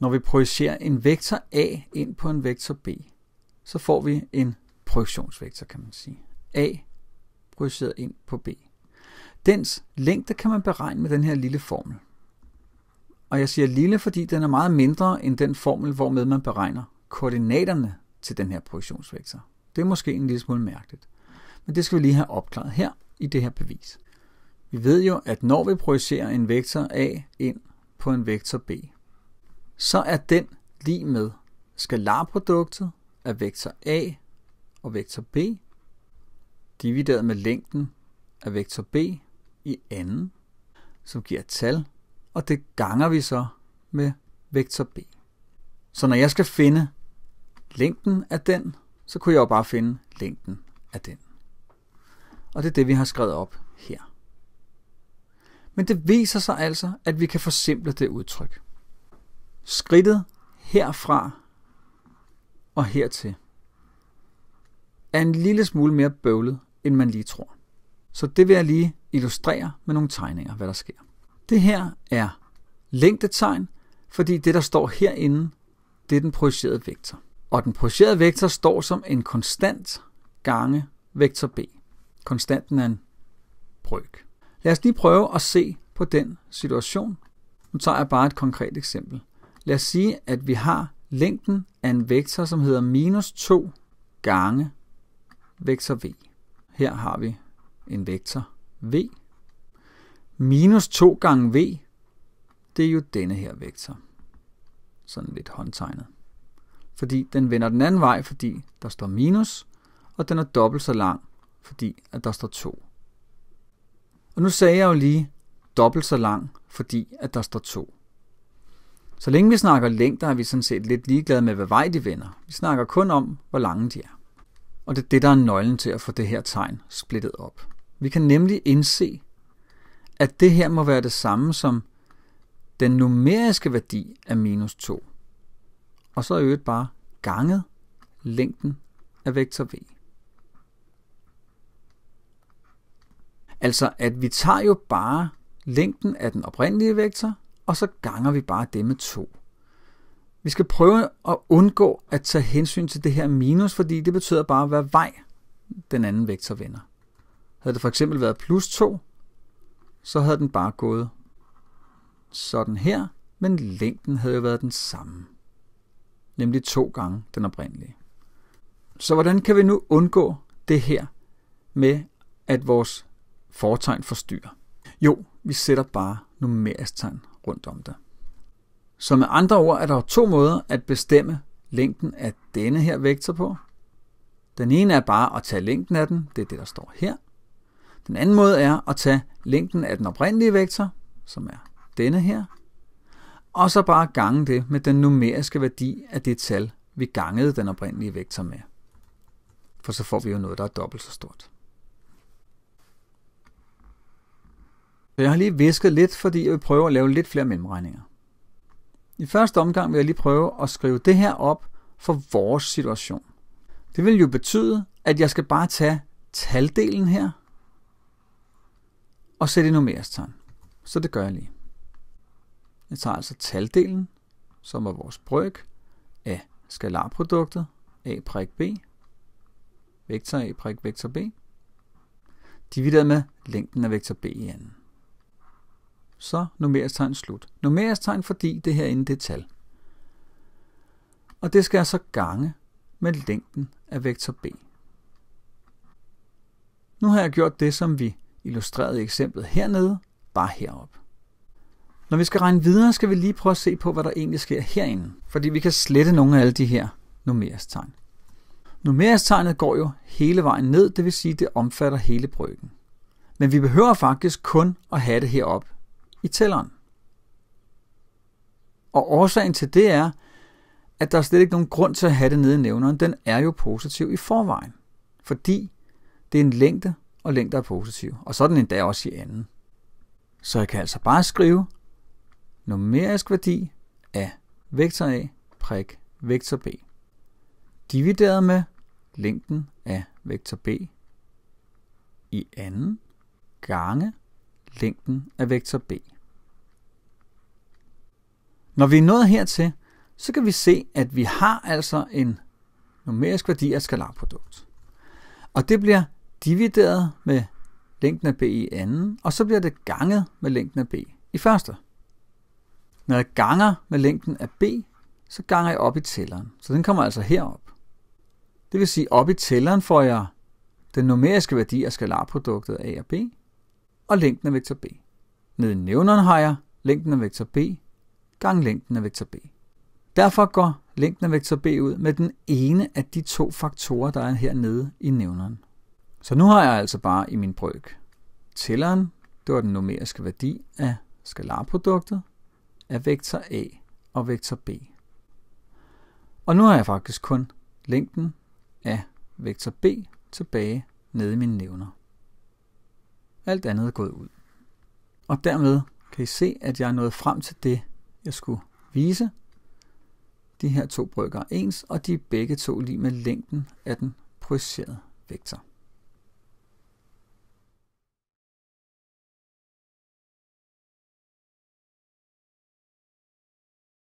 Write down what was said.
Når vi projicerer en vektor A ind på en vektor B, så får vi en projektionsvektor, kan man sige. A projiceret ind på B. Dens længde kan man beregne med den her lille formel. Og jeg siger lille, fordi den er meget mindre end den formel, hvormed man beregner koordinaterne til den her projektionsvektor. Det er måske en lille smule mærkeligt. Men det skal vi lige have opklaret her i det her bevis. Vi ved jo, at når vi projicerer en vektor A ind på en vektor B, så er den lige med skalarproduktet af vektor A og vektor B divideret med længden af vektor B i anden, som giver et tal, og det ganger vi så med vektor B. Så når jeg skal finde længden af den, så kunne jeg jo bare finde længden af den. Og det er det, vi har skrevet op her. Men det viser sig altså, at vi kan forsimple det udtryk. Skridtet herfra og hertil er en lille smule mere bøvlet, end man lige tror. Så det vil jeg lige illustrere med nogle tegninger, hvad der sker. Det her er længdetegn, fordi det, der står herinde, det er den projicerede vektor. Og den projicerede vektor står som en konstant gange vektor b. Konstanten er en brøk. Lad os lige prøve at se på den situation. Nu tager jeg bare et konkret eksempel. Lad os sige, at vi har længden af en vektor, som hedder minus 2 gange vektor v. Her har vi en vektor v. Minus 2 gange v, det er jo denne her vektor. Sådan lidt håndtegnet. Fordi den vender den anden vej, fordi der står minus, og den er dobbelt så lang, fordi at der står 2. Og nu sagde jeg jo lige dobbelt så lang, fordi at der står 2. Så længe vi snakker længder, er vi sådan set lidt ligeglade med, hvad vej de vender. Vi snakker kun om, hvor lange de er. Og det er det, der er nøglen til at få det her tegn splittet op. Vi kan nemlig indse, at det her må være det samme som den numeriske værdi af minus 2. Og så øget bare ganget længden af vektor v. Altså, at vi tager jo bare længden af den oprindelige vektor og så ganger vi bare det med 2. Vi skal prøve at undgå at tage hensyn til det her minus, fordi det betyder bare, hvad vej den anden vektor vender. Havde det for eksempel været plus 2, så havde den bare gået sådan her, men længden havde jo været den samme. Nemlig to gange den oprindelige. Så hvordan kan vi nu undgå det her med, at vores fortegn forstyrrer? Jo, vi sætter bare numerisk tegn rundt om dig. Så med andre ord er der to måder at bestemme længden af denne her vektor på. Den ene er bare at tage længden af den, det er det, der står her. Den anden måde er at tage længden af den oprindelige vektor, som er denne her, og så bare gange det med den numeriske værdi af det tal, vi gangede den oprindelige vektor med. For så får vi jo noget, der er dobbelt så stort. Så jeg har lige visket lidt, fordi jeg vil prøve at lave lidt flere mellemregninger. I første omgang vil jeg lige prøve at skrive det her op for vores situation. Det vil jo betyde, at jeg skal bare tage taldelen her og sætte i numerisk Så det gør jeg lige. Jeg tager altså taldelen, som er vores bryg af skalarproduktet a prik b, vektor a prik vektor b, divideret med længden af vektor b i anden så numerisk tegn slut. Numerisk tegn, fordi det her det er tal. Og det skal jeg så gange med længden af vektor b. Nu har jeg gjort det, som vi illustrerede i eksemplet hernede, bare herop. Når vi skal regne videre, skal vi lige prøve at se på, hvad der egentlig sker herinde, fordi vi kan slette nogle af alle de her numerisk tegn. Numerisk tegnet går jo hele vejen ned, det vil sige, at det omfatter hele bryggen. Men vi behøver faktisk kun at have det herop, i tælleren. Og årsagen til det er, at der er slet ikke nogen grund til at have det nede i nævneren. Den er jo positiv i forvejen, fordi det er en længde, og længder er positiv. Og så er den endda også i anden. Så jeg kan altså bare skrive numerisk værdi af vektor A prik vektor B divideret med længden af vektor B i anden gange længden af vektor b. Når vi er nået hertil, så kan vi se, at vi har altså en numerisk værdi af skalarprodukt. Og det bliver divideret med længden af b i anden, og så bliver det ganget med længden af b i første. Når jeg ganger med længden af b, så ganger jeg op i tælleren. Så den kommer altså herop. Det vil sige, op i tælleren får jeg den numeriske værdi af skalarproduktet a og b, og længden af vektor b. Nede i nævneren har jeg længden af vektor b gange længden af vektor b. Derfor går længden af vektor b ud med den ene af de to faktorer, der er hernede i nævneren. Så nu har jeg altså bare i min brøk tælleren, det var den numeriske værdi af skalarproduktet, af vektor a og vektor b. Og nu har jeg faktisk kun længden af vektor b tilbage nede i mine nævner alt andet er gået ud. Og dermed kan I se, at jeg er nået frem til det, jeg skulle vise. De her to brygger er ens, og de er begge to lige med længden af den projicerede vektor.